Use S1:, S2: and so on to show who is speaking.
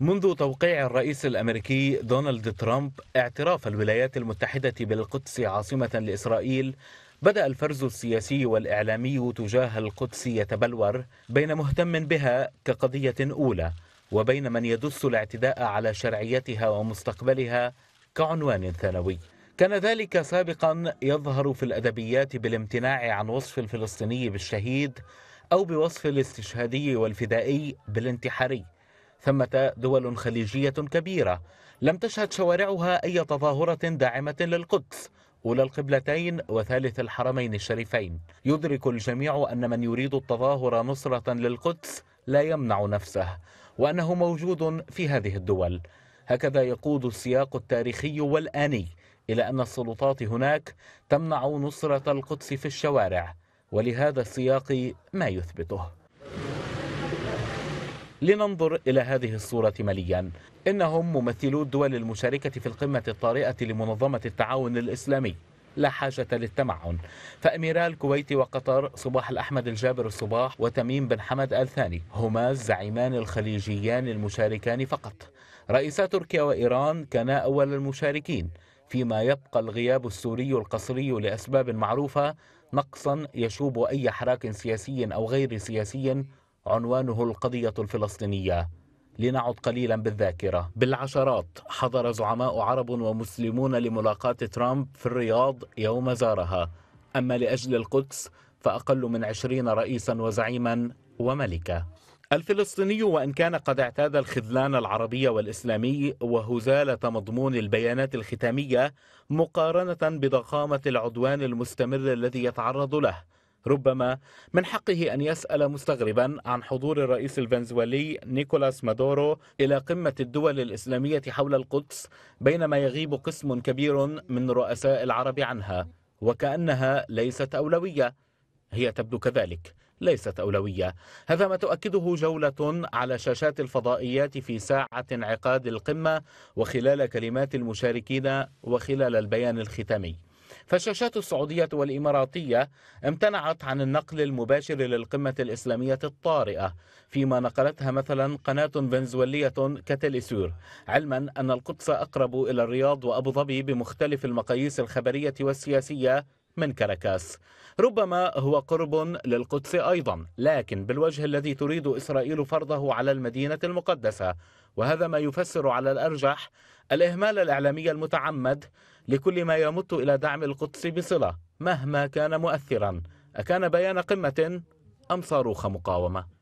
S1: منذ توقيع الرئيس الامريكي دونالد ترامب اعتراف الولايات المتحده بالقدس عاصمه لاسرائيل بدا الفرز السياسي والاعلامي تجاه القدس يتبلور بين مهتم بها كقضيه اولى وبين من يدس الاعتداء على شرعيتها ومستقبلها كعنوان ثانوي كان ذلك سابقا يظهر في الادبيات بالامتناع عن وصف الفلسطيني بالشهيد او بوصف الاستشهادي والفدائي بالانتحاري ثمة دول خليجية كبيرة لم تشهد شوارعها أي تظاهرة داعمة للقدس أولى القبلتين وثالث الحرمين الشريفين يدرك الجميع أن من يريد التظاهر نصرة للقدس لا يمنع نفسه وأنه موجود في هذه الدول هكذا يقود السياق التاريخي والآني إلى أن السلطات هناك تمنع نصرة القدس في الشوارع ولهذا السياق ما يثبته لننظر إلى هذه الصورة مليا إنهم ممثلو الدول المشاركة في القمة الطارئة لمنظمة التعاون الإسلامي لا حاجة للتمعن فأميرا الكويت وقطر صباح الأحمد الجابر الصباح وتميم بن حمد آل ثاني هما الزعيمان الخليجيان المشاركان فقط رئيسا تركيا وإيران كانا أول المشاركين فيما يبقى الغياب السوري القصري لأسباب معروفة نقصا يشوب أي حراك سياسي أو غير سياسي عنوانه القضية الفلسطينية لنعد قليلا بالذاكرة بالعشرات حضر زعماء عرب ومسلمون لملاقاة ترامب في الرياض يوم زارها أما لأجل القدس فأقل من عشرين رئيسا وزعيما وملكة الفلسطيني وإن كان قد اعتاد الخذلان العربي والإسلامي وهزالة مضمون البيانات الختامية مقارنة بضخامة العدوان المستمر الذي يتعرض له ربما من حقه أن يسأل مستغربا عن حضور الرئيس الفنزويلي نيكولاس مادورو إلى قمة الدول الإسلامية حول القدس بينما يغيب قسم كبير من رؤساء العرب عنها وكأنها ليست أولوية هي تبدو كذلك ليست أولوية هذا ما تؤكده جولة على شاشات الفضائيات في ساعة انعقاد القمة وخلال كلمات المشاركين وخلال البيان الختامي فالشاشات السعودية والإماراتية امتنعت عن النقل المباشر للقمة الإسلامية الطارئة فيما نقلتها مثلا قناة فنزويلية كتلسور علما أن القدس أقرب إلى الرياض وأبو ظبي بمختلف المقاييس الخبرية والسياسية من كاراكاس ربما هو قرب للقدس أيضا لكن بالوجه الذي تريد إسرائيل فرضه على المدينة المقدسة وهذا ما يفسر على الأرجح الإهمال الإعلامي المتعمد لكل ما يمت إلى دعم القدس بصلة مهما كان مؤثرا أكان بيان قمة أم صاروخ مقاومة